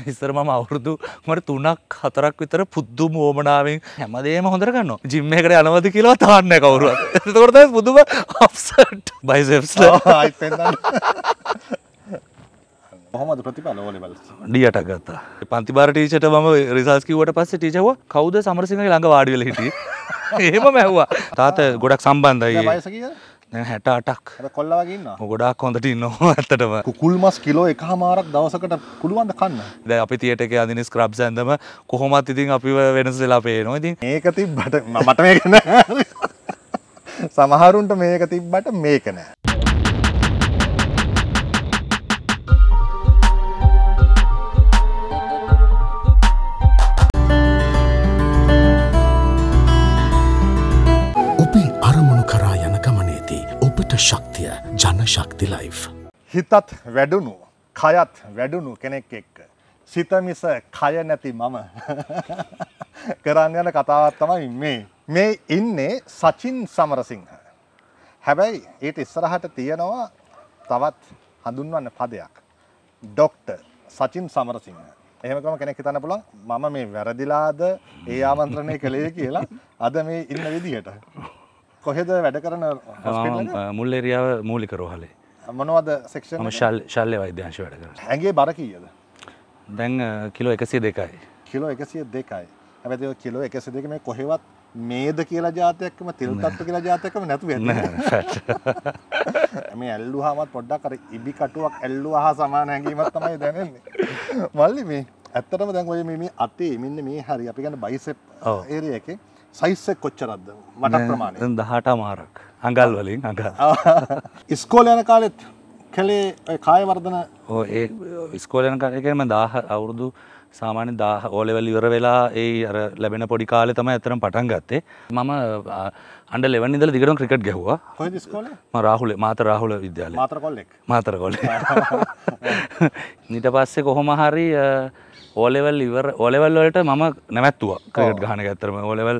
ඉස්සර මම අවුරුදු මට තුනක් හතරක් විතර පුද්දුම ඕමනාවෙන් හැමදේම හොඳර ගන්න ජිම්ම එකට යනවද කියලා තාන්න කවරුවත් තොරත පුදුම අප්සට් බයිසෙස් හොමද ප්‍රතිපලෝලවල් ඩියට ගත්තා පන්තිබාර ටීචට ම රිසල්ස්කිවට පස්ස ටීචව කවුද සමරසිංහ ළඟ වාඩිවෙල හිටිය එහෙම මැහ්වා තාත ගොඩක් සම්බන්ධයි හැට අටක් කොල්ලවගන්න ගොඩක් හොඳට ඉන්නවා ඇතටම කුල් මස් කිලෝ එක හමාරක් දවසකට පුළුවන්ද කන්න ද අපි තියට එක අදිනි ස්ක්‍රබ් ඇඳම කොහොමත් ඉතින් අපි වෙනස් වෙලා පේනවා ඉතින් ඒකති බට මට මේකන සමහරුන්ට මේක තිබ්බට මේකනෑ ශක්ති ලයි්. හිතත් වැඩුණු කයත් වැඩුණු කෙනෙක් එක්ක. සිතමිස කය නැති මම කරන්න යන කතාවත් තමයි මේ. මේ ඉන්නේ සචින් සමරසිංහ. හැබැයි ඒට ඉස්සරහට තියෙනවා තවත් හඳුන්වන්න පදයක්. ඩොක්ට සචින් සමරසිංහ. එහෙමකම කෙනෙක් හිතන්න පුළුවන් මම මේ වැරදිලාද ඒ ආමන්ත්‍රණය කළේ කියලා අද මේ ඉන්න විදිහට. කොහෙද වැඩ කරන මුල් එරියාව මූලික රෝහලේ මොනවද සෙක්ෂන් ශල් ශල්්‍ය වෛද්‍යංශ වැඩ කරන ඇගේ බර කීයද දැන් කිලෝ එකසිය දෙකයි කිලෝ එකසිය දෙකයි ඇැති කිලෝ එකසි දෙක මේ කොහෙවත් මේද කියලා ජාතයක්ම තිල්තත්ව කියලා ජාතයකම නැතු වෙන්න මේ ඇල්ලු හාමත් පොඩ්ඩක් කර ඉබි කටුවක් ඇල්ලු හා සමාන හැඟීමත් තමයි දැනෙන්නේ මල්ලි මේ ඇත්තටම දැන් ඔය මේ අතේ මෙන්න මේ හරි අපි ගැන බයිසෙප් ඒරිය එකේ සයිස්සෙක් කොච්චරක්ද මට ප්‍රමාණය දහට මාරක් අඟල් වලින් අඟ ඉස්කෝල යන කාලෙත් කළේ කායවර්ධන ඕ ඒ ඉස්කෝලයන කාලයකම දාහ අවුරුදු සාමාන්‍ය දාහ ඕලෙවල් ඉවර වෙලා ඒ අර ලැබෙන පොඩි කාලේ තමයි අතරම පටන් ගත්තේ මම අන්ඩ ලෙවන් ඉදල දිගටම ක්‍රිකට් ගැහුවා ම රාහුල මාත රාහුල විද්‍යාලය මාතර කොල්ලෙක් මාතර කොල්ල ඊට පස්සේ කොහොම හරි ඕලෙවල් ඉවර ඕලෙවල් වලට මම නැවැත්තුවා ක්‍රිකට් ගහන ඇත්තරම ඕලෙවල්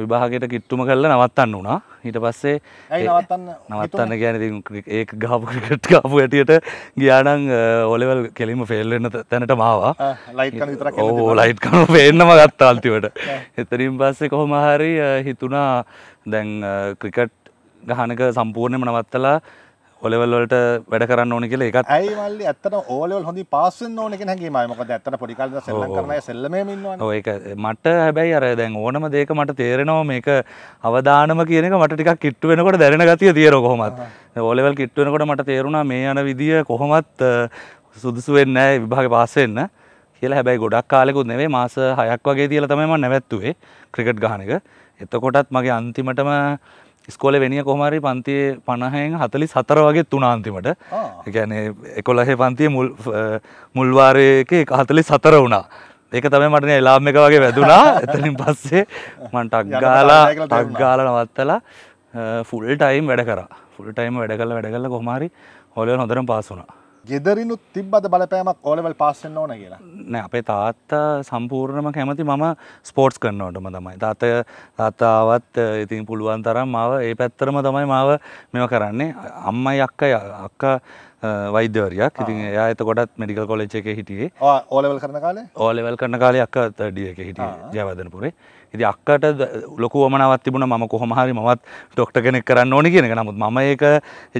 විභාගයට කිට්ටුම කරලා නවත්තන්න වුණා ඊට පස්සේ නවත්තන්න ගැන ඒ ගාපු ක්‍රිකට් ගාපු ඇටියට ගියානං ඕලෙවල් කෙලිම ෆෙල්ලන්න තැනට මවා ලයිට් කනු පෙන්නම ගත්තාල්තිවට එතරින් පස්සේ කොහොමහරි හිතුනා දැන් ක්‍රිකට් ගහනක සම්පූර්ණයම නවත්තලා ඔලෙවල් වලට වැඩ කරන්න ඕන කියලා එකත් ඇයි මල්ලි ඇත්තට ඕලෙවල් හොඳින් පාස් වෙන්න ඕන කියන හැඟීමයි මොකද ඇත්තට පොඩි කාලේ ඉඳලා සෙල්ලම් කරන අය සෙල්ලමේම ඉන්නවනේ ඔව් ඒක මට හැබැයි අර දැන් ඕනම දෙයක මට තේරෙනවා මේක අවදානම කියන එක මට ටිකක් කිට්ටු වෙනකොට දැනෙන ගතිය තියෙනවා කොහොමත් ඕලෙවල් කිට්ටු වෙනකොට මට තේරුණා මේ යන විදිය කොහොමත් සුදුසු වෙන්නේ නැහැ විභාගේ පාස් වෙන්න කියලා හැබැයි ගොඩක් කාලෙකුත් නෙවෙයි මාස 6ක් වගේ තියලා තමයි මම නැවැත්තුවේ ක්‍රිකට් ගහන එක එතකොටත් මගේ අන්තිමටම ස්කෝල වෙනිය කොහමරි පන්තියේ පණහයෙන් හතලි සතර වගේ තුනාන්තිමට ගැන එකොලහේ පන්තිය මුල්වාරයක හතලි සතර වුණා ඒක තමයි මටන එලාම් එක වගේ වැදුනා එතනින් පස්සේ මන්ටක් ගාලා ටක් ගාල නවත්තලා ෆුල් ටයිම් වැඩ කරා ෆුල් ටයිම් වැඩ කල වැඩ කල්ල කොහමරි හොලෙන් හොඳරම් පාසුනා ගෙදරිනුත් තිබ්බද බලපෑමක් ඕලවල් පාස්සෙන් ඕන කියලා නෑ අපේ තාත්තා සම්පූර්ණම කැමති මම ස්පෝට්ස් කරනවටම තමයි තාත තාතාවත් ඉතින් පුළුවන් තරම් මාව ඒ පැත්තරම තමයි මාව මෙම කරන්නේ අම්මයි අක්ක අක්ක වෛද්‍යවරයක් ඉතින් එයා එතකොටත් මෙඩිකල් කොලෙජ් එකේ හිටියේ ඕලෙවල් කරන කාලේ ඕලෙවල් කරන කාලේ අක්ක ඩිය එකේ හිටියේ ජයවර්ධනපුරේ ඉති අක්කට ලොකුවමනවත් තිබුණ ම කොහමහරි මත් ඩොක්ට කෙනෙක් කරන්න ඕනි කියෙන නමුත් ම ඒක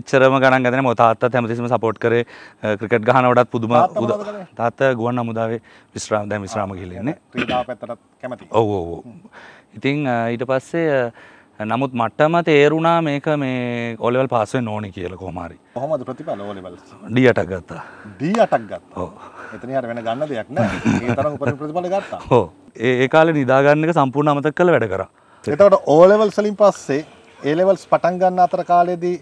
එච්චරම ගණන් ගන තාත්ත හැමතිම සපෝට් කර ක්‍රිකට් ගහන වඩත් පුදුම තාත්ත ගුවන් අමුදාවේ විශ්‍රාම් දැ විශ්‍රාම කිලෙන්නේ ඔ ඉතිං ඊට පස්සේ නමුත් මට්ටම තේරුණා මේක මේ ඔලෙවල් පාසුවෙන් ඕනි කියල කොහමරි හොමද ප්‍රතිපල ඕලෙවල් ඩියට ගත්තා ඩියටක් ගත් එතනට වෙන ගන්න දෙයක් තර උපට ප්‍රතිපල ගත්තා හෝ ඒකාල නිදාගන්නක සම්පූර්ණ අමතක් කළ වැඩ කර එතවට ඕලෙවල් සලින් පස්සේ ඒලෙවල්ස් පටන්ගන්න අතර කාලයේදී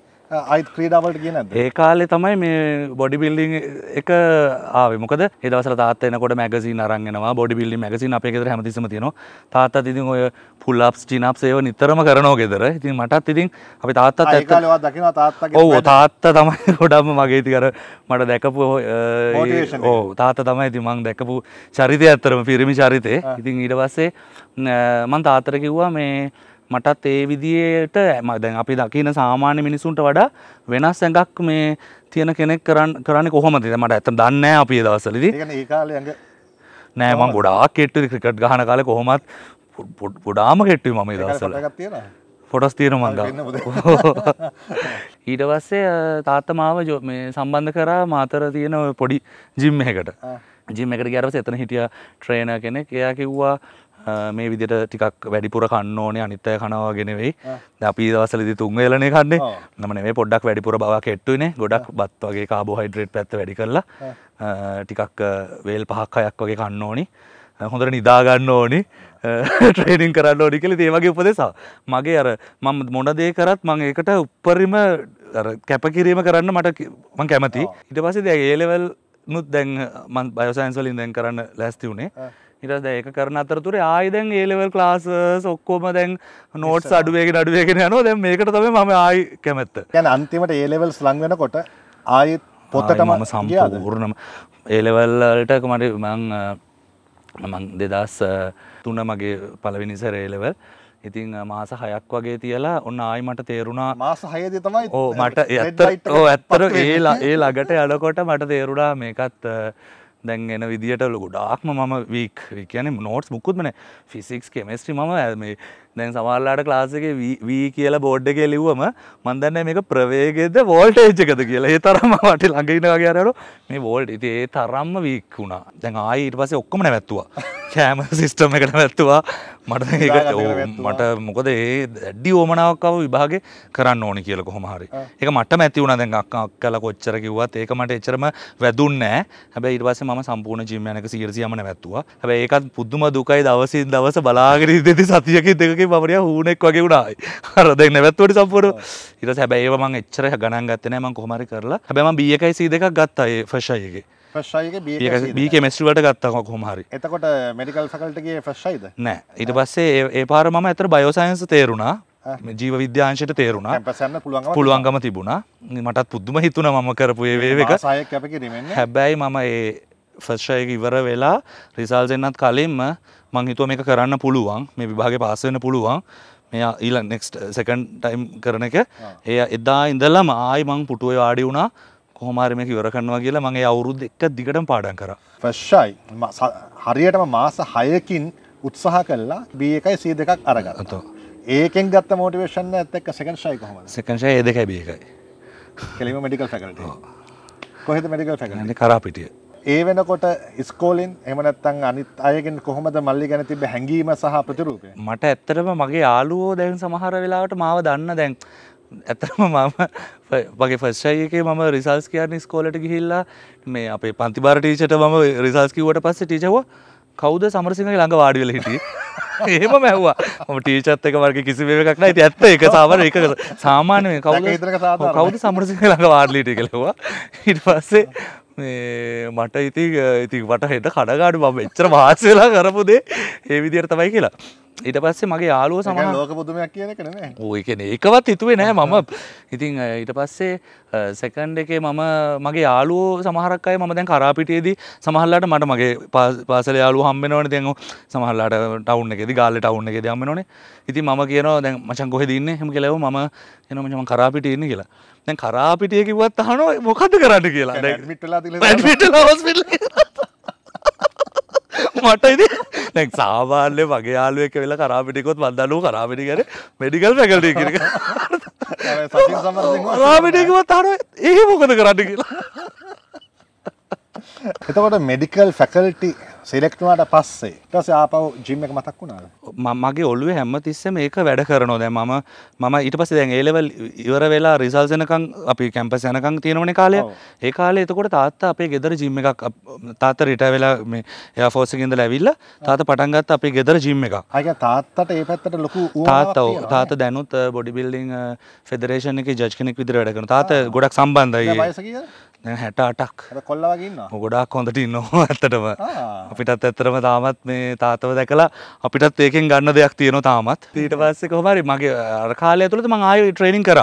අයිත් ක්‍රීඩාවලට කියන ඒ කාලේ තමයි මේ බොඩි බිල්ඩිං එක ආවේ මොකද ඒ දවසල තාත්තා එනකොට මැගසින් අරන් එනවා බොඩි බිල්ඩින් මැගසින් අපේ ගෙදර හැමතිස්සම තියෙනවා තාත්තා ඉතින් ඔය ෆුල් අප්ස් චින් අප්ස් ඒව නිතරම කරනවා ගෙදර ඉතින් මටත් ඉතින් අපි තාත්තාත් ඇත්ත දකිනවා තාත්තාගේ ඔව් තාත්තා තමයි ගොඩක්ම මගේ ඉතින් අර මට දැකපු ඔව් තාත්තා තමයි ඉතින් මං දැකපු චරිතය ඇත්තරම පිරිමි චරිතේ ඉතින් ඊට පස්සේ මං තාත්තට කිව්වා මේ මටත් ඒ විදියට ඇම දැන් අපි දකින සාමාන්‍ය මිනිසුන්ට වඩා වෙනස් ඇඟක් මේ තියෙන කෙනෙක් කරන්න කරන්න කොහොමද මට ඇත දන්න අපේ දවසලද නෑම ගොඩාක් කෙට්ටි ක්‍රිකට් ගහන කාල කොහොමත් පොඩාම කෙට්ටි මම දවසල පොටස් තියෙන මංග ඊට පස්සේ තාත්තමාව ජෝ මේ සම්බන්ධ කරා මාතර තියෙන පොඩි ජිම් එකට ජිම් එකට ගැරස එතන හිටිය ට්‍රේන කෙනෙක් එයා කිව්වා මේ විදිට ටිකක් වැඩිපුර කන්න ඕනේ අනිත්තය කනවාගෙනවෙයි අපි දවසලදි තුන් එලන කන්නේ නමන මේ පොඩ්ඩක් වැඩිපුර බව කෙට්ටුනේ ගොඩක් බත් වගේ කාබෝහයිඩ්‍රේට් පැත්ත වැඩි කරලා ටිකක් වේල් පහක් අයක් වගේ කන්න ඕනි හොඳට නිදාගන්න ඕනි ට්‍රේඩින් කරන්න ඕනි කළ දේවගේ උපදෙසා මගේ අර මම මොනදේ කරත් මං ඒකට උපරිම කැපකිරීම කරන්න මට මං කැමති ඉට පසේ දැ ඒලෙවල් නුත් දැන් මන් බයෝසයින්ස්වලින් දැන් කරන්න ලැස්ති වුණේ ඉරස් දැක කරන අතරතුරේ ආයිදැන් ඒලෙවල් ලාස් ඔක්කෝම දැන් නෝට් අඩුවේගෙන අඩුවගෙන යන දැ මේකට තම ම ආයි කැමැත්ත ගැන අන්තිමට ඒලෙවල් ස්ලංවෙන කොට ආයත් පොත්තටම සංගයාද ගරනම් ඒලෙවල්ලට මට මං මං දෙදස් තුන මගේ පලවිනිස රේලෙවල් ඉතින් මාස හයක් වගේ තියලා ඔන්න ආයි මට තේරුණා මාස හයද තමයි ඕ මට ඇත්තට ඕ ඇත්තර ඒලා ඒ ළඟට යඩකොට මට තේරුණා මේකත් දැන් එන විදිට ගොඩාක්ම මම වීක් කියන්නේ නෝට්ස් මුකුත්මන ෆිසික්ස් කෙමස්ට්‍රි ම දැන් සමල්ලාට ලාසක වී කියලා බෝඩ් එක ලිව්වම මන්දන්න මේක ප්‍රවේගෙද වෝල්ටේජ් එකද කියලා ඒ තරම වට ළඟඉනවාගේ අරලු මේ වෝල්ට් ඉති ඒ තරම්ම වීක් වුණා දැන් ආයිට පස ඔක්කම නැවැත්තුවා කෑම සිිස්ටම් එකට නැත්තුවා මට මට මොකද ඒ දැඩ්ඩි ඕමනාවක්කාව විභාග කරන්න ඕනි කියල කොහොමහරි එක මට මැති වුණ දැන් අක්ක් කල කොච්චර කිවත් ඒක මට එචරම වැදුන්නෑ හැබැ ඉටවස ම සම්පූර්ණ ජිම්මයනක සිරසියම නැත්තුවා හැබ ඒකත් පුද්දුම දුකයි දවසින් දවස බලාගරි දෙති සතියකි දෙක වගේ පවරිය හූනෙක් වගේ වුණායි හර දෙන්න වැත්වට සම්පුර ඉර හැබැයි ඒවම එච්චර ගණන් ගත්තනෑම කොහමරි කරලා හැබැම බිය එකයි සී දෙකක් ගත්තයි ෆෂයගේ බීක මස්ට්‍රලට ගත්තක කොමහරි එතකොට මඩිකල් සකල්ටගේ ෆස්්යිද නෑ ඉට පස්සේ ඒ පාර මම ඇතර බයෝසයන්ස තේරුණා ජීව විද්‍යාංශයට තේරුණා පුළුවන්ගම තිබුණා මටත් පුද්දුම හිතුන මම කරපු ඒ වේක හැබැයි මම ඒ ෆර්ෂය ඉවර වෙලා රිසල් දෙන්නත් කලින්ම මං හිතුව මේක කරන්න පුළුවන් මේ විභාගේ පාසවෙන පුළුවන් මෙ ඊල නෙක්ස්ට සකන්් ටයිම් කරන එක එය එදා ඉඳලම ආයි මං පුටුවේ වාඩි වුණා කොහොමාරි මේක ඉවර කරනවා කියලා මගේ අවුරුදු එක දිගටම පාඩන් කර ෆර්ෂයි හරියටම මාස හයකින් උත්සාහ කල්ලා බිය එකයි සී දෙකක් අරගත්ත ඒකෙන් ගත්ත මෝටිවේශන්න ඇත්තක් සකංශයි කොහම සකංශය ඒ දෙකයි බියකයි කෙලිම මඩිකල් සැකට කොහෙද මඩිකල් සැකට කරා පිටිය ඒ වෙනකොට ඉස්කෝලින් එම නැත්තම් අනිත් අයගෙන් කොහොමද මල්ලි ගැන තිබ්බ හැඟීම සහ ප්‍රතිරූපය? මට ඇත්තටම මගේ යාළුවෝ දැන් සමහර වෙලාවට මාව දන්න දැන් ඇත්තටම මම වගේ ෆස්ට් එකේ මම රිසල්ට්ස් කියන්නේ ඉස්කෝලේට ගිහිල්ලා මේ අපේ පන්ති බාර ටීචර්ට මම රිසල්ට්ස් කිව්වට පස්සේ ටීචර් කවුද සමරසිංහගේ ළඟ වාඩි වෙලා හිටියේ? එහෙම මැහ්වා. මම ටීචර්ත් එක වර්ග කිසි වේවකක් නැහැ. ඉතින් ඇත්ත ඒක සාමාන්‍ය එක සාමාන්‍ය කවුද කවුද සමරසිංහ ළඟ වාඩි හිටිය කියලා. ඊට පස්සේ මට ඉති ඉති වට හෙට කඩගාඩු බම එච්චර වාසවෙලා කරපුදේ ඒ විදියට තමයි කියලා ඊට පස්සේ මගේ යාලුව සම ලෝක පුදුමයක් කියන කන ඕයකන එකවත් හිතුවේ නෑ මම ඉතින් ඊට පස්සේ සැකන්ඩ එකේ මම මගේ යාලුව සමහරක්කය ම දැන් කරාපිටයේදී සමහල්ලාට මට මගේ පාසල යාලු හම්බෙනවන දෙයු සමහල්ලාට ටවුන් එකෙද ගල්ල ටවුන් එක දම්ම නොනේ ඉති ම කියන දැන් මචන් කොහෙ දන්න හෙම කෙලව ම එනම කරාපිටයන්න කියලා දැන් කරාපිටිය කිවත් අහන මොකද කරන්න කියලා ට හොස්පිල්ල මට ඉදී දැන් සාමාන්‍ය මගේ යාලුවෙක් වෙලා කරාපිටිකොත් වන්දලූ කරාපිටි කර මෙඩිකල් පැකල්ටි කරක රාපිටිකුවත් තර ඒ මොකද කරන්න කියලා එතකොට මෙඩිකල් ෆැකල්ටි සෙලෙක්ටවාට පස්සේ ටස ආපව ජිම්ම එක මතක් වුණා මගේ ඔල්ුව හැම තිස්සම ඒක වැඩ කරනවා දැ මම මම ඊට පස්සේ දැන් ඒලෙවල් ඉවර වෙලා රිසල්සනකං අපි කැම්පස් යනකං තියෙනවන කාලය ඒ කාලේ එතකොට තාත්තා අපේ ගෙදර ජිම්ම එකක් තාත රිට වෙලා මේ එය ෆෝසිකින්ද ලැවිල්ල තාත පටන්ගත් අපේ ගෙදර ජිම්ම එක අය තාත්තට ඒ පැත්තට ලොකු තාතව තාත දැනුත් බොඩිබිල්ඩිං ෆෙදරේෂණ එක ජ් කෙනෙක් විදිර වැඩකන තාත ගොඩක් සම්බන්ධයි හැට අටක් කොල්ලවගන්න ගොඩක් හොඳට ඉන්නවා ඇත්තටම අපිටත් ඇත්තරම තාමත් මේ තාතව දැකලා අපිටත් ඒකෙන් ගන්න දෙයක් තියෙන තාමත් ඊට පස්සෙ කොහමරි මගේ අරකාලය තුළට ම ආය ට්‍රේනිින් කර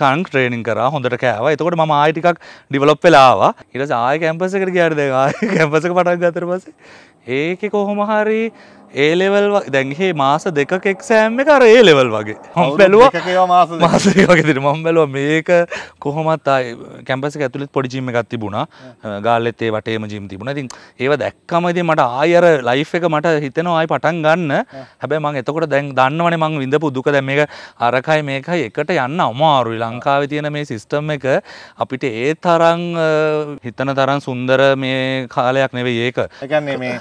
කන් ට්‍රේනිින් කර හොඳට කෑව එතකොට ම ආයිටිකක් ඩිවලොප් වෙලාවා ඉට ආය කැම්පසකට ගැරදග කැම්පසක පටක් ගතර පස ඒක කොහොමහරි ඒලෙවල් දැන්හේ මාස දෙකක් එක්සෑම් එක අර ඒ ලෙවල් වගේ හම් බැලුව මාස වගේට මම් බැලුව මේක කොහොමත් අයි කැම්පස ඇතුළත් පොඩිජිම එකක් තිබුණා ගාල්ලෙත්තේ වටේම ජිම් තිබුණ ඉතින් ඒව දැක්කමති මට ආයර ලයිෆ් එක මට හිතනවා ආයි පටන් ගන්න හැබැ මං එතකොට දැන් දන්නවන මං විඳපු දුක දැ මේ අරකයි මේකයි එකට යන්න අමාරුයි ලංකාව තියෙන මේ සිිස්ටම් එක අපිට ඒ තරං හිතන තරන් සුන්දර මේ කාලයක් නෙවෙයි ඒක එකන්නේ මේ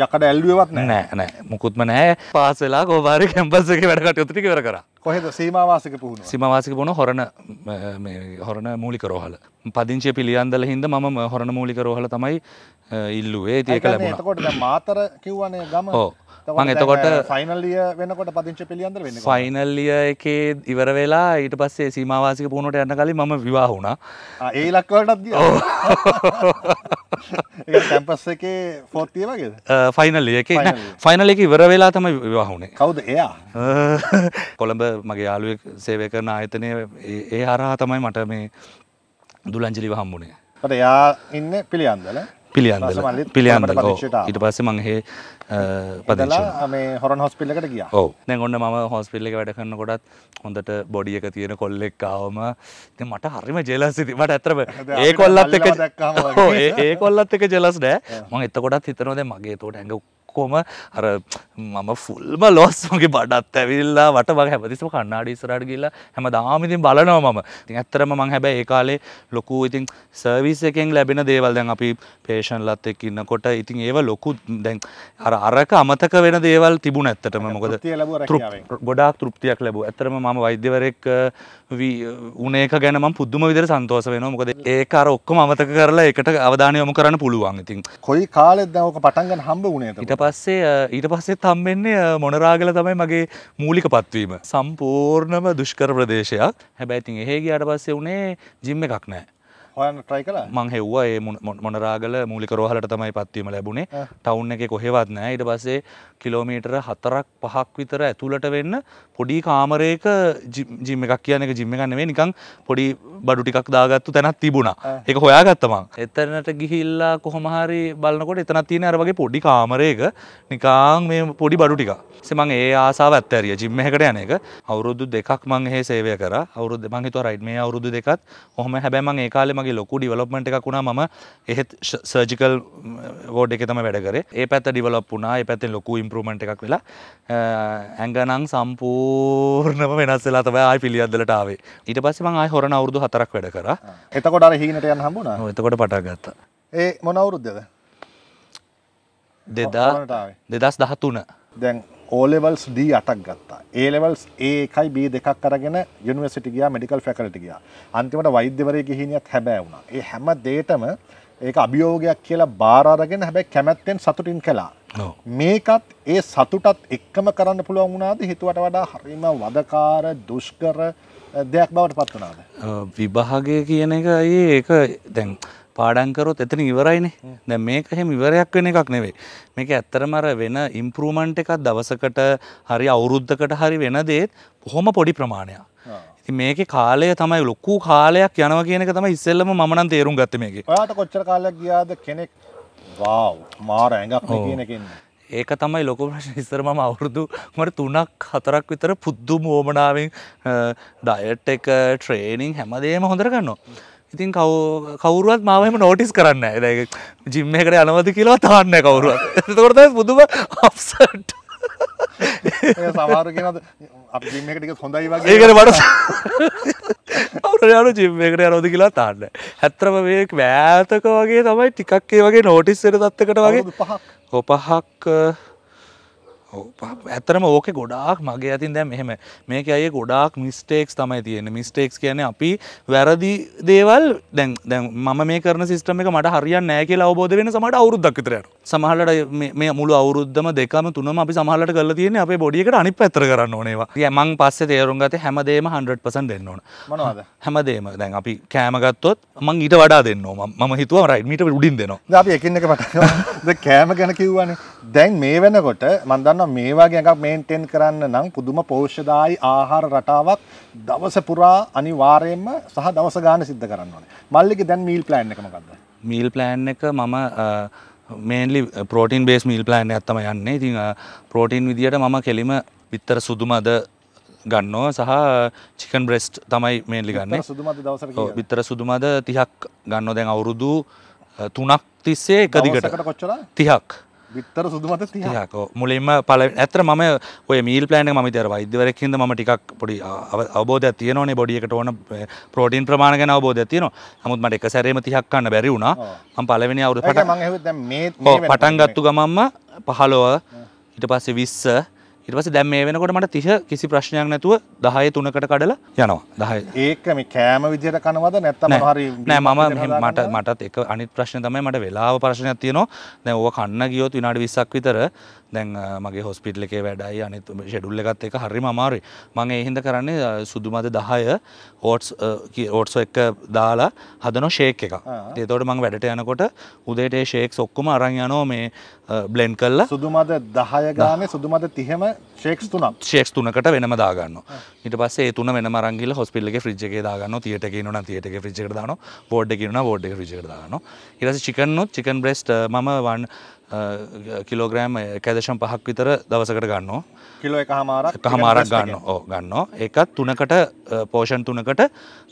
යකට ඇල්ලුවත් නෑ නෑ මුකුත්ම නෑ පාස් වෙලා කෝවාර කැම්පස් එක වැඩකට යුතුරි කර කර කොහෙද සීමවාසික පුහුණ සීමවාසික පුහුණ හොරණ හොරණ මූලික රෝහල පදිංචිය පිළියන්දල හින්ද මම හොරණ මූලික රෝහල තමයි ඉල්ලුවේ ඒකල කොට මාතර කිව්වනේ ගම ඕ මං එතකොට ෆයිනල්ලිය වෙනකොට පදිංච පිළියන්දර වෙන්න ෆයිනල්ලිය එකේ ඉවර වෙලා ඊට පස්සේ සීමවාසික පුහුණුවට යන්න කලින් මම විවාහ වුණා ඒ ඉලක්කවලටත් ගියා කැම්පස් එකේ ෆෝර්තිය වගේද ෆයිනල්ලිය එකේ ෆයිනල් එක ඉවර වෙලා තමයි විවාහ වුණේ කවුද එයා කොළඹ මගේ යාළුවෙක් සේවය කරන ආයතනය ඒ හරහා තමයි මට මේ දුලංජලිව හම්බුනේ යා ඉන්න පිළියන්දල පිළියන්දල පිළියන්ද ඊට පස්සේ මං එහේ පදිලා මේ හොරන් හොස්පිල්ලකට ගියා. ඔව්. දැන් ඔන්න මම හොස්පිටල් එකේ වැඩ කරනකොටත් හොඳට බොඩි එක තියෙන කොල්ලෙක් ආවම ඉතින් මට හරිම ජෙලස් ඉතින් මට ඇත්තටම ඒ කොල්ලත් එක්ක ඒ කොල්ලත් එක්ක ජෙලස් නෑ. මං එතකොටත් හිතනවා දැන් මගේ එතකොට ඇඟ ඔක්කෝම අර මම ෆුල්ම ලොස් මගේ බඩත් ඇවිල්ලා වට වගේ හැපතිස්ම කන්නාඩි ඉස්සරට ගිල්ලා හැම දාමිතින් බලනවා මම ති ඇත්තරම මං හැබැයි ඒ කාලේ ලොකු ඉතින් සර්විස් එකෙන් ලැබෙන දේවල් දැන් අපි පේෂන්ලත් එක් ඉන්නකොට ඉතින් ඒව ලොකු දැන් අර අරක අමතක වෙන දේවල් තිබුණ ඇත්තටම මොකද ගොඩාක් තෘප්තියක් ලැබූ ඇතරම මම වෛද්‍යවරෙක් උනේක ගැනම පුද්දුම විදර සන්තෝස වෙන මොකද ඒක අර ඔක්කොම අමතක කරලා එකට අවධානය යොමු කරන්න පුළුවන් ඉතින් කොයි කාලෙත් දැන් ඕක පටන් ගන්න හම්බ වුණේ ඊට පස්සේ ඊට පස්සෙත් හම්බෙන්නේ මොනරාගල තමයි මගේ මූලික පත්වීම සම්පූර්ණම දුෂ්කර ප්‍රදේශයක් හැබැයි ඉතින් එහෙ ගියාට පස්සේ උනේ ජිම් එකක් නැහැ හොයන්න ට්‍රයි කළා මං හෙව්වා ඒ මොනරාගල මූලික රෝහලට තමයි පත්වීම ලැබුණේ ටවුන් එකේ කොහෙවත් නැහැ ඊට පස්සේ කිලෝමීටර 4ක් 5ක් විතර ඇතුළට වෙන්න පොඩි කාමරයක ජිම් එකක් කියන එක ජිම් එකක් නෙවෙයි නිකන් පොඩි බඩු ටිකක් දාගත්තු තැනක් තිබුණා ඒක හොයාගත්තා මං එතනට ගිහිල්ලා කොහොම හරි බලනකොට එතන තියෙන අර වගේ පොඩි කාමරයක නිකන් මේ පොඩි බඩු ටිකක් මං ඒ ආසාව ඇත්තරිය ජිම්ම එකට යන එක අවුරුදු දෙකක් මං එහේ සේවය කරා අවුරුදු මං හිතුවා රයිට් මේ අවුරුදු දෙකත් කොහොම හැබැයි මං ඒ කාලේ මගේ ලොකු ඩිවලොප්මට එකක් වුණා ම එහෙත් සර්ජිකල් වෝඩ් එක තම වැඩකරේ ඒ පැත් ඩිවලොප් වුණා පැත්තෙන් ලොකු ඉම්පරමට එකක් වෙලා ඇඟනං සම්පූර්ණම වෙනස්සලා තබයි පිළියදලට ආවේ ඊට පස්ස මං හොරන අවුරදු හතරක් වැඩ කර එතකොට හීනට යන් හම්බුණ එතකොට පටගත්ත ඒ මොනවුරුද්දද දෙදා දෙදස් දහතුන දැන් ඕලෙවල්ස් දී අටක් ගත්තා ඒලෙවල්ස් ඒකයි බී දෙකක් අරගෙන යුනිවර්සිටි ගියා මෙඩිකල් ෆැකල්ටි ගියා අන්තිමට වෛද්‍යවරය ගිහිනියත් හැබෑ වුණා ඒ හැම දේටම ඒක අභියෝගයක් කියලා බාරගෙන හැබැයි කැමැත්තෙන් සතුටින් කළා මේකත් ඒ සතුටත් එක්කම කරන්න පුළුවන් වුණාද හිතුවට වඩා හරිම වදකාර දුෂ්කර දෙයක් බවට පත්වනාද විභාගය කියන එක ඒ ඒක දැන් පාඩංකරොත් එතන ඉවරයිනේ දැ මේක හෙම ඉවරයක් වෙන එකක් නෙවේ මේක ඇත්තරමර වෙන ඉම්පරූමන්ට් එකත් දවසකට හරි අවුරුද්ධකට හරි වෙන දේත් පොහොම පොඩි ප්‍රමාණයක් ඉති මේක කාලය තමයි ලොක්කූ කාලයක් යනව කියනක තම ඉස්සෙල්ලම මනන් තේරුම් ගත්ත මේක ට කොච්චර කාලයක් ගියාද කෙනෙක් මාර ඇඟක් කියනකින්න ඒක තමයි ලොක ප්‍රශ් ඉස්සරම අවුරුදු මට තුනක් හතරක් විතර පුද්දුම ඕමනාවෙන් ඩයට් එක ට්‍රේනිං හැමදේම හොඳර ගන්නවා. ඉතින් කව කවරුවත් මාවම නෝටිස් කරන්න ඇ ජිම්ම එකට යනවද කියලා තාන්න කවරුවත් තොරත බුදුම අප්සට් සමාරගෙනද අපිමකටක හොඳයි වගේ ඒකට බඩ අවරයානු ජිම්මකට යනෝද කියලා තාන්න හැත්‍රම මේ වෑතක වගේ තමයි ටිකක්ේ වගේ නෝටිස්සර දත්තකට වගේ හොපහක් ඇතරම ඕක ගොඩාක් මගේ ඇතින් දැම් එහෙම මේක අය ගොඩාක් මිස්ටේක්ස් තමයි තියෙන මිස්ටේක්ස් කියන අපි වැරදි දේවල් දැන් දැන් මම මේ කරන සිිටම එක මට හරියන් නෑ කියලා අවබෝධ වෙන සමට අවුරුද්දක්තරයට සමහලට මේ මුළු අවුරුද්ධම දෙකම තුනම අපි සමහලට කල තියෙන අපේ බොඩියකට අනි පැතර කරන්න ඕනවා යමං පස්සේ තේරුම්ගත හැමදේම හන්ඩපසන් දෙන්න ඕන මනවාද හැමදේම දැන් අපි කෑමගත්තොත් මං ඊට වඩා දෙන්නවා ම හිතුව රයි මිට උඩින් දෙනවා අපි එකන්නක කෑම ගැන කිව්වන දැන් මේ වෙනකොට මන්දන්න කියනවා මේ වගේ එකක් මේන්ටේන් කරන්න නම් පුදුම පෝෂ්‍යදායි ආහාර රටාවක් දවස පුරා අනිවාර්යයෙන්ම සහ දවස ගාන සිද්ධ කරන්න ඕනේ. මල්ලිගේ දැන් මීල් ප්ලෑන් එක මොකද්ද? මීල් ප්ලෑන් එක මම mainly protein base meal plan ඇත්තම යන්නේ ඉතින් පෝටීන් විදිහට මම කෙලිම විත්තර සුදුමද ගන්නෝ සහ චිකන් බ්‍රෙස්ට් තමයි මේන්ලි ගන්න විත්තර සුදුමද තිහක් ගන්න දැන් අවුරුදු තුනක් තිස්සේ එකදිකට තිහක් විත්තර සුදුමත තියකෝ මුලින්ම පල ඇතර ම ඔය මීල් පලෑන ම තර ඉදවරක්හිද ම ටික් පොඩි අවබෝධය තියනන බොඩියකට ඕන පෝටීන් ප්‍රමාණගෙන අවබෝධ තියන හමුත්මට එක සැරේම තිහක් කන්න බැරි වුණා ම පලවෙනි අවුරු පට පටන් ගත්තු ගමම්ම පහලොව ඉට පස්සේ විස්ස ඉටවස දැම් මේ වෙනකොට මට තිහ කිසි ප්‍රශ්නයක් නැතුව දහය තුනකට කඩලා යනවා දහය ඒක මේ කෑම විදියට කනවද නැත්තම හරි නෑ මම මට මටත් එක අනිත් ප්‍රශ්න තමයි මට වෙලාව ප්‍රශ්නයක් තියෙනවා දැන් ඕක කන්න ගියොත් විනාඩි 20ක් විතර දැන් මගේ හොස්පිටල් එකේ වැඩයි අනිත් ෂෙඩුල් එකත් එක හරිම අමාරුයි මම ඒ හින්දා කරන්නේ සුදු මද 10 ඕට්ස් ඕට්ස් එක දාලා හදන ෂේක් එකක් ඒතකොට මම වැඩට යනකොට උදේට ඒ ෂේක්ස් ඔක්කොම අරන් යනවා මේ බ්ලෙන්ඩ් කරලා සුදු මද 10 ගානේ සුදු මද 30ම ෂේක්ස් තුනක් ෂේක්ස් තුනකට වෙනම දාගන්නවා ඊට පස්සේ ඒ තුන වෙනම අරන් ගිහලා හොස්පිටල් එකේ ෆ්‍රිජ් එකේ දාගන්නවා 30ට කියනවා නම් 30ට ෆ්‍රිජ් එකට දානවා බෝඩ් එකේ කියනවා බෝඩ් එකේ ෆ්‍රිජ් එකට දානවා ඊට පස්සේ චිකන් නොත් චිකන් බ්‍රෙස්ට් මම කිලෝග්‍රෑම් එකදශම් පහක් විතර දවසකට ගන්නවා කිලෝ එක හමාරක් එක හමාරක් ගන්න ඕ ගන්නවා ඒකත් තුනකට පෝෂන් තුනකට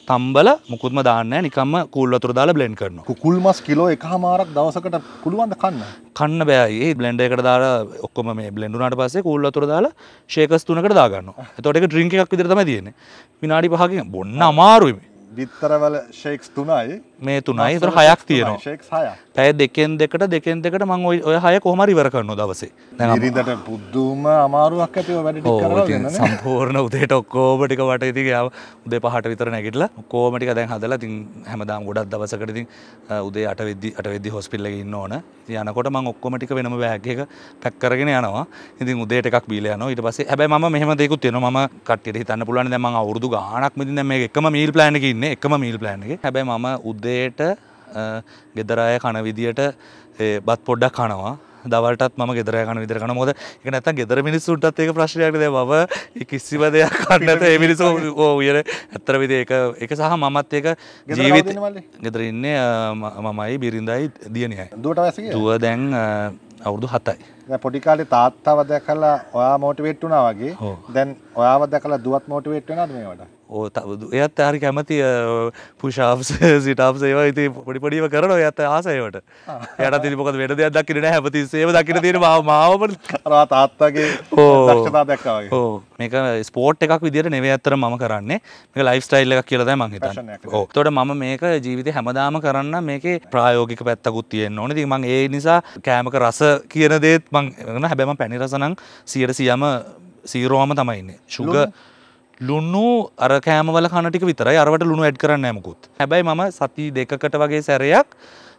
තම්බල මුකුත්ම දාන්න නිකම්ම කුල්වතුර දාලා බ්ලෙන්් කරනවා කුල් මස් කිලෝ එක හමාරක් දවසකට පුළුවන්ද කන්න කන්න බෑ ඒ බ්ලෙන්ඩ එකට දාලා ඔක්කොම මේ බ්ලෙන්ඩුනාට පස්සේ කුල්වතුර දාලා ශේකස් තුනකට දාගන්න එතකොට එක ඩ්‍රින්ක් එකක් විතර තමයි තියෙන්නේ විනාඩි පහකින් බොන්න අමාරුයි බිත්තරවල ශේක්ස් තුනයි මේ තුනයි තර හයක් තියෙනවා පැය දෙකෙන් දෙකට දෙකෙන් දෙකට මං ඔය හය කොහමරිවර කරන්න දවසේ ට පුද්දුම අමාරුවක් ඇතිව වැඩ සම්පූර්ණ උදේට ඔක්කෝමටික වට ඉති ගාව උදේ පහට විතර නැගටල කෝමටික දැන් හදලා තින් හැමදාම් ගොඩක් දවසකටති උදේ අට විදදි අට වෙදදි හොස්පිල්ල ඉන්න ඕන යනකොට මං ඔක්කොමටික වෙනම බෑගක පැක්කරගෙන යනවා ඉතින් උදේට එකක් බීලයන ඉට පස හැබ ම මෙහම දෙකුත් තියෙන ම කට්ට හිතන්න පුලන් දම අවුරදු ගානක් මතින් මේ එකම මීල් ප්ලෑනක ඉන්න එකම මීල් ප්ලෑනක හැබයි ම උද උදේට ගෙදරාය කන විදියට බත් පොඩ්ඩක් කනවා දවටත් ම ගෙදර කන විදර කන මොද එක නැත ගෙදර මිනිස්සුන්ටත් ඒක ප්‍රශ්නයක්ද බව කිසිව දෙයක් කන්නත ඒ මිනිසු උයර ඇත්තර විදි එක සහ මමත් ඒක ජීවිත ගෙදර ඉන්නේ මමයි බිරිඳයි දියනයයි දුව දැන් අවුරුදු හතයි පොඩිකාලේ තාත්තාව දැකලා ඔයා මෝටිවේට් වුණා වගේ දැන් ඔයාව දැකලා දුවත් මෝටිවේට් වෙනවද මේ වඩා? ඕ එයත් හරි කැමති පුෂාප්ස් සිටාප්ස් ඒවා ඉතින් පොඩි පොඩිව කරනවා එයත් ආසයවට. එයාට ඉතින් මොකද වෙන දෙයක් දකින්නේ නැහැ හැමතිස්සෙම දකින්න තියෙන මාව මාවම කරා තාත්තාගේ දක්ෂතා දැක්කා වගේ. ඕ මේක ස්පෝට් එකක් විදිහට නෙවෙයි අතර මම කරන්නේ. මේක ලයිෆ් ස්ටයිල් එකක් කියලා තමයි මම හිතන්නේ. ඔව්. ඒතකොට මම මේක ජීවිතේ හැමදාම කරන්න මේකේ ප්‍රායෝගික පැත්තකුත් තියෙන්න ඕනේ. ඉතින් මම ඒ නිසා කෑමක රස කියන දේත් මං ගන හැබැම පැනිරසනං සියට සියම සීරෝම තමයින්නේ ශුග ලුණු අර කෑමවල කනටික විතරයි අරවට ලුණු ඇඩ් කරන්න ඇමකුත් හැබැයි මම සති දෙකකට වගේ සැරයක්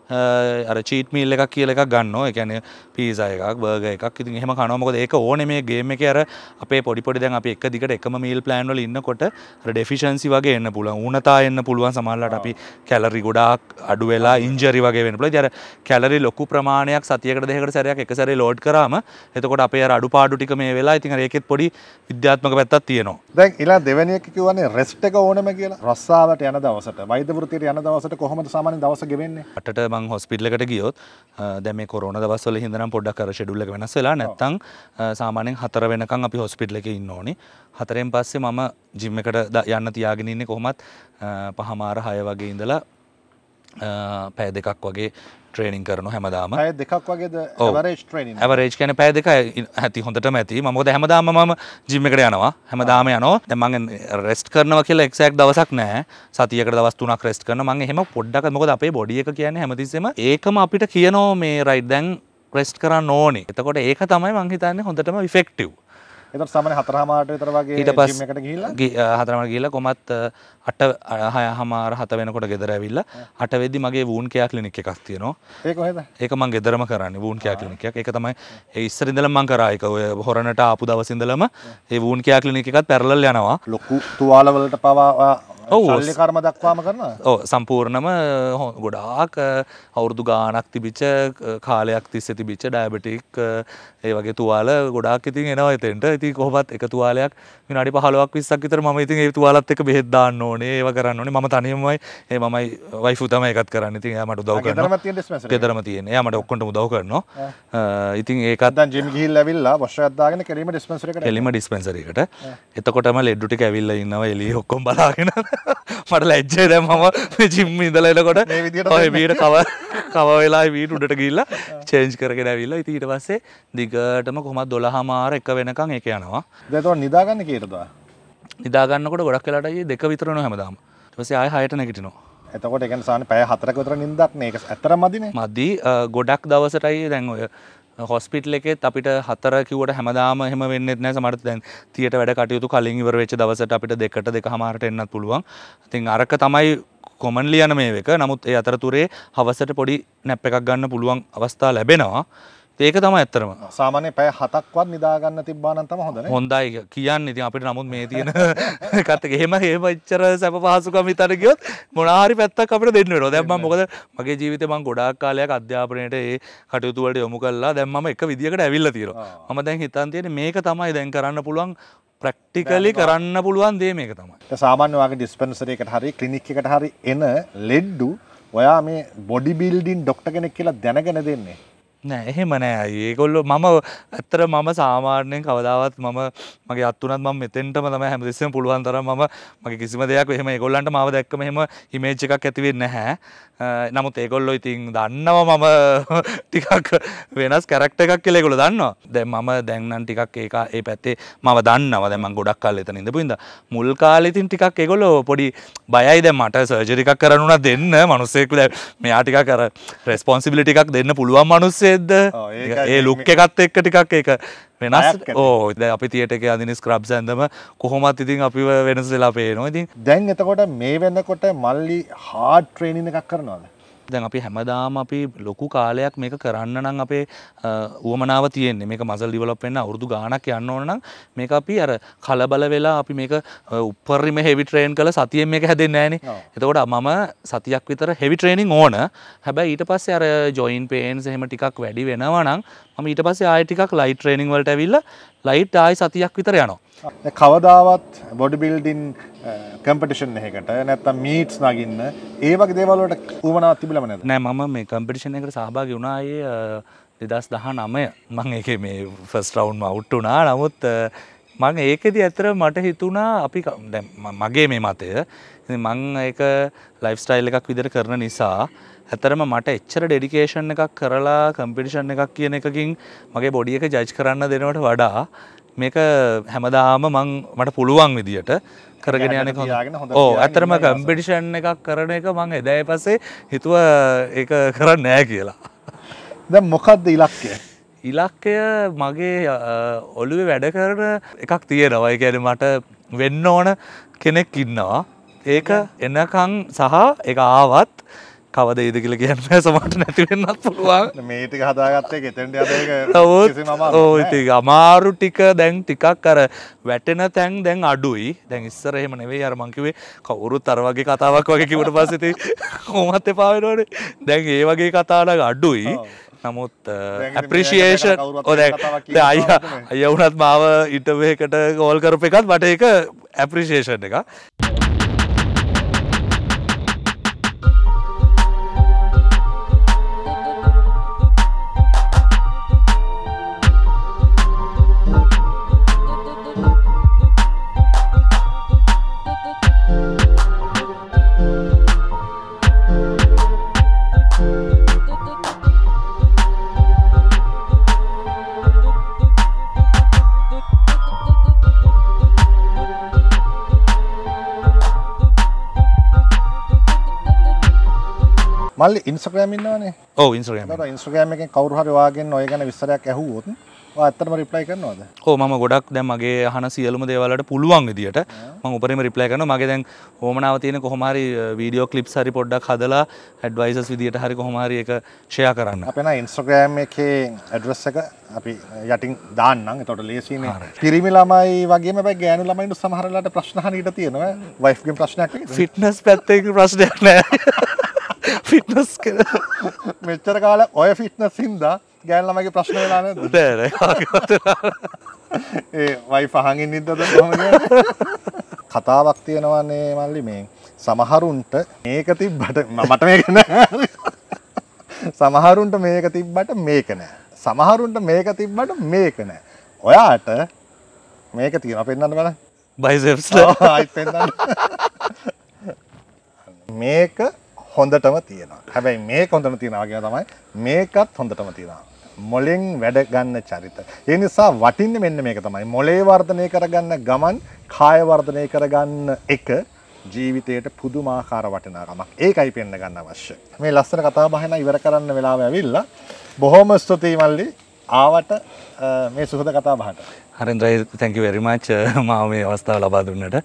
අර චීට් මිල් එකක් කියල එකක් ගන්න එකන පිසා එකක් බර්ග එකක් ඉතින් එහෙම කනොමකොද ඒක ඕන මේ ගේම එක අර අපේ පොඩිපොඩි දැන් අපි එක දිකට එකම මීල් ප්ලෑන්වල ඉන්නකොට ඩෙෆිෂන්සි වගේ එන්න පුළුවන් ඌනතා එන්න පුළුවන් සමල්ලට අපි කැලරි ගොඩාක් අඩු වෙලා ඉන්ජරි වගේ වෙන පුළ ජර කැලරි ලොකු ප්‍රමාණයක් සතියකට දෙකට සැරයක් එක සැරේ ලෝඩ් කරාම එතකොට අපේ අඩු පාඩු ටික මේ වෙලා ඉතින් ඒකෙත් පොඩි විද්‍යාත්මක පැත්තක් තියෙනවා දැන් ඉලා දෙවැනි එක කියවන්නේ රෙස්ට් එක ඕනම කියලා රස්සාවට යන දවසට වෛද්‍ය වෘත්තියට යන දවසට කොහොමද සාමාන්‍ය දවස ගෙවෙන්නේ අටට මං හොස්පිටලකට ගියොත් දැම කොරන දවස්වල හිදනම් පොඩ්ඩක් කර ෙඩුල්ල වෙනස් වෙලා නැත්තං සාමානෙන් හතර වෙනකං අපි හොස්පිටල එක ඉන්න ඕනි හතරෙන් පස්සේ මම ජිම්මකට යන්න තියාගෙනන්නේ කොහොමත් පහමාර හය වගේ ඉඳලා පැය දෙකක් වගේ ට්‍රේනිින් කරන හැමදාම ඇය දෙකක් වගේ ඇවරේජ් කන පැය දෙක ඇති හොඳට ඇති මොද හැමදාම ම ජිම්මකට යනවා හැමදාම යනෝ තමන් රෙස්ට කරනව කියලා එක්සක් දවසක් නෑ සතියක දවස්තුනක් රෙස්ට කරන මගේ හෙම පොඩ්ඩක් මොකද අපේ බොඩිය එක කියන හැමතිසම ඒකම අපිට කියනෝ මේ රයිඩ්දැන් රෙස්ට කරන්න ඕනේ එතකොට ඒක තමයි මංහිතන්න හොඳටම ෆෙක්ටව් එතකොට සමහර හතරමාරට විතර වගේ ජිම් එකට ගිහිල්ලා හතරමාර ගිහිල්ලා කොමත් 8 6මාර 7 වෙනකොට ගෙදර ඇවිල්ලා 8 වෙද්දි මගේ වූන් කෙයා ක්ලිනික් එකක් තියෙනවා ඒක කොහෙද ඒක මම ගෙදරම කරන්නේ වූන් කෙයා ක්ලිනික් එකක් ඒක තමයි ඒ ඉස්සර ඉඳලම මම කරා ඒක ඔය හොරණට ආපු දවස් ඉඳලම ඒ වූන් කෙයා ක්ලිනික් එකත් පැරලල් යනවා ලොකු තුවාල වලට පවා ශල්ලි කර්ම දක්වාම කරනවා ඕ සම්පූර්ණම ගොඩාක් අවුරුදු ගානක් තිබිච්ච කාලයක් තිස්ස තිබිච්ච ඩයබටික් ඒ වගේ තුවාල ගොඩක් ඉතින් එනවා එතෙන්ට ඉති කොහොමත් එක තුවාලයක් විනාඩි 15ක් 20ක් විතර මම ඉතින් ඒ තුවාලත් එක්ක බෙහෙත් දාන්න ඕනේ ඒව කරන්න ඕනේ මම තනියමයි ඒ මමයි වයිෆු තමයි ඒකත් කරන්නේ ඉතින් එයා මට උදව් කරනවා ගෙදරම තියෙන එයා මට ඔක්කොටම උදව් කරනවා ඉතින් ඒකත් දැන් ජිම් ගිහිල්ලා ඇවිල්ලා වශ්‍රයක් දාගෙන කෙලිම ඩිස්පෙන්සර් එකට කෙලිම ඩිස්පෙන්සර් එකට එතකොටම ලෙඩු ටික ඇවිල්ලා ඉන්නවා එළිය ඔක්කොම බලාගෙන මට ලැජ්ජයි දැන් මම මේ ජිම් ඉඳලා එනකොට ඔය බීට කව කව වෙලා බීට උඩට ගිහිල්ලා චේන්ජ් කරගෙන ඇවිල්ලා ඉතින් ඊට පස්සේ දිගටම කොහමද 12 මාර එක වෙනකන් ඒක යනවා දැන් නිදාගන්න තීරදා නිදාගන්නකොට ගොඩක් කලාට දෙක විතරන හැමදාම පසේ ආය හයට නැගටිනවා එතකොට එකනිසාන පැය හතරකතර නින්දක් ඒක ඇතර මදින මදී ගොඩක් දවසටයි දැන් ඔය හොස්පිටල එකෙත් අපිට හතර කිවට හැමදාම හම වෙන්න නෑ සමට දැන් තියට වැඩ කටයුතු කලින් ඉවර වෙච්ච දවසට අපිට දෙකට දෙක හමාරට එන්නත් පුළුවන් ඉතින් අරක තමයි කොමන්ලියන මේ එක නමුත් ඒ අතරතුරේ හවසට පොඩි නැප් එකක් ගන්න පුළුවන් අවස්ථා ලැබෙනවා ඒක තම ඇත්තරම සාමාන්‍ය පැය හතක්වත් නිදාගන්න තිබ්බානන් තම හොඳ හොඳයි කියන්න ඉතින් අපිට නමුත් මේ තියෙන කත එහෙම ඒම ච්චර සැප පහසුකම හිතර ගියොත් මොනාහරි පැත්තක් අපිට දෙන්න වෙනවා දැන් මම මොකද මගේ ජීවිතේ මම ගොඩාක් කාලයක් අධ්‍යාපනයේට ඒ කටයුතු වලට යොමු කළා දැන් මම එක විදියකට ඇවිල්ලා තියෙනවා මම දැන් හිතන් තියෙන්නේ මේක තමයි දැන් කරන්න පුළුවන් ප්‍රක්ටිකලි කරන්න පුළුවන් දේ මේක තමයි සාමාන්‍යවාගේ ඩිස්පන්සරයකට හරි කලිනික් එකට හරි එන ලෙඩ්ඩු ඔයා මේ බොඩි බිල්ඩින් ඩොක්ට කෙනෙක් කියලා දැනගෙන දෙන්නේ නෑ එහෙම නෑ ඒගොල්ල මම ඇත්තර මම සාමාන්‍යයෙන් කවදාවත් මම මගේ අත්තුනත් ම මෙතෙන්ටම තම හැමදිස්සම පුළුවන් තර ම මගේ කිසිම දෙයක් එහෙම ගොල්ලන්ට මාව දැක්කම හෙම හිමේච්ච එකක් ඇතිවෙන්න නැහැ නමුත් ඒගොල්ලො ඉතින් දන්නව මම ටිකක් වෙනස් කැරක්ට එකක් කෙලෙකුල දන්නවා දැ මම දැන්නම් ටිකක් ඒක ඒ පැත්තේ මම දන්නව දැම ගොඩක් කල් එතන ඉඳපුඉද මුල් කාලෙතින් ටිකක් එගොලො පොඩි බයයි දැ මට සර්ජරිකක් කරනුන දෙන්න මනුස්සෙක්ල මෙයා ටික කර රෙස්පොන්සිබිලි ටිකක් දෙන්න පුළුවන් මනුස්සේද ඒ ලුක් එකත් එක්ක ටිකක් ඒක වෙනස් ඕ අපිතියට එක අදින ස්ක්‍රබ් ඇඳම කොහොමත් ඉතින් අපි වෙනස් වෙලා පේනවා ඉතින් දැන් එතකොට මේ වෙන්නකොට මල්ලි හාඩ් ට්‍රේනින් එකක් කරනවාද දැන් අපි හැමදාම අපි ලොකු කාලයක් මේක කරන්න නම් අපේ ඌමනාව තියෙන්නේ මේක මසල් ඩිවලොප් වෙන්න අවුරුදු ගාණක් යන්න ඕන නම් මේක අපි අර කලබල වෙලා අපි මේක උපරිම හෙවි ට්‍රේන් කළ සතියෙන් මේක හැදෙන්නේ නැහනේ. එතකොට මම සතියක් විතර හෙවි ට්‍රේනින් ඕන. හැබැයි ඊට පස්සේ අර ජොයින් පේන්ස් එහෙම ටිකක් වැඩි වෙනවා නම් මම ඊට පස්සේ ආයෙ ටිකක් ලයිට් ට්‍රේනින් වලට ඇවිල්ලා ලයිට් ආයෙ සතියක් විතර යනවා. කවදාවත් බොඩි බිල්ඩින් කම්පිටිෂන් එකකට නැත්තම් මීට්ස් නගින්න ඒ වගේ දේවල් වලට උවමනාවක් තිබුණම නැද්ද? නෑ මම මේ කම්පිටිෂන් එකට සහභාගී වුණා ආයේ 2019 මම ඒකේ මේ ෆස්ට් රවුන්ඩ් ම අවුට් වුණා. නමුත් මං ඒකෙදි ඇතර මට හිතුණා අපි මගේ මේ මතය මං ඒක ලයිෆස්ටයිල් එකක් විදිර කරන නිසා ඇතරම මට එච්චර ඩෙඩිකේෂන් එකක් කරලා කම්පිටිෂන් එකක් කියන එකකින් මගේ බොඩිය එක ජජ් කරන්න දෙනවට වඩා මේක හැමදාම මං මට පුළුවන් විදියට කරගෙන යන ඕ ඇතරම කම්පිටිෂන් එකක් කරන එක මං එදැයි පසේ හිතුව ඒ කරන්න නෑ කියලා දැ මොකක්ද ඉලක්කය ඉලක්කය මගේ ඔළුව වැඩ කරන එකක් තියෙනවා එකන මට වෙන්න ඕන කෙනෙක් ඉන්නවා ඒක එනකං සහ එක ආවත් කවද ඒද කියල කියන්න සමට නැතිවෙන්නත් පුළුවන් මේටික හදාගත්තේ එතට ඕති අමාරු ටික දැන් ටිකක් කර වැටෙන තැන් දැන් අඩුයි දැන් ඉස්සර එහෙම නෙවේ අරමංකිවේ කවුරු තරවගේ කතාවක් වගේ කිවට පසති කොමත් එපාවෙනට දැන් ඒ වගේ කතාලක් අඩුයි නමුත් ඇප්‍රිෂියේෂන් ඔදැ අය අය වුනත් මාව ඉටවයකට ගෝල් කරප එකත් මට එක ඇප්‍රිෂේෂන් එක මල්ලි ඉන්ස්ට්‍රග්‍රෑම් ඉන්නවනේ. ඔව් ඉන්ස්ට්‍රග්‍රෑම්. බර ඉන්ස්ට්‍රග්‍රෑම් එකෙන් කවුරු හරි ඔයාගෙන් ඔය ගැන විස්තරයක් ඇහුවොත් ඔයා ඇත්තටම රිප්ලයි කරනවද? ඔව් මම ගොඩක් දැන් මගේ අහන සියලුම දේවල් වලට පුළුවන් විදියට මම උපරිම රිප්ලයි කරනවා. මගේ දැන් හොමනාව තියෙන කොහොම හරි වීඩියෝ ක්ලිප්ස් හරි පොඩ්ඩක් හදලා ඇඩ්වයිසර්ස් විදියට හරි කොහොම හරි ඒක ෂෙයා කරන්න. අපේ නා ඉන්ස්ට්‍රග්‍රෑම් එකේ ඇඩ්‍රස් එක අපි යටින් දාන්නම්. එතකොට ලේසියිනේ. පිරිමි ළමයි වගේම හැබැයි ගෑනු ළමයින්ට සමහරලාට ප්‍රශ්න අහන්න ඉඩ තියෙනවා. වයිෆ්ගේ ප්‍රශ්නයක් ෆිට්නස් පැත්තේ ප්‍රශ්නයක් නෑ. ෆිටනස් කර මෙච්චර කාල ඔය ෆිට්නස් හින්දා ගෑල්ලමගේ ප්‍රශ්න වෙලාන දෑර ඒ වයි පහගින් නිද්දද කතාවක් තියෙනවන්නේ මල්ලි මේ සමහරුන්ට මේක තිබ්බට මට මේකන සමහරුන්ට මේක තිබ්බට මේක නෑ සමහරුන්ට මේක තිබ්බට මේක නෑ ඔයාට මේක තියෙන පෙන්න්න බල බයිසෙ පෙන්න්න මේක හොඳටම තියෙනවා හැබැයි මේ කොඳන තියෙනවාගේ තමයි මේකත් හොඳටම තියෙනවා මොලෙන් වැඩ ගන්න චරිත ඒ නිසා වටින්නේ මෙන්න මේක තමයි මොලේ වර්ධනය කරගන්න ගමන් කාය වර්ධනය කරගන්න එක ජීවිතයට පුදුමාකාර වටිනාකමක් ඒකයි පෙන්න ගන්න අවශ්‍ය මේ ලස්සන කතා බහන ඉවර කරන්න වෙලාව ඇවිල්ලා බොහොම ස්තුතියි මල්ලි ආවට මේ සුහද කතා බහට හරින්ද්‍රයි තැන්කි වෙරිමච් මාව මේ අවස්ථාව ලබා දුන්නට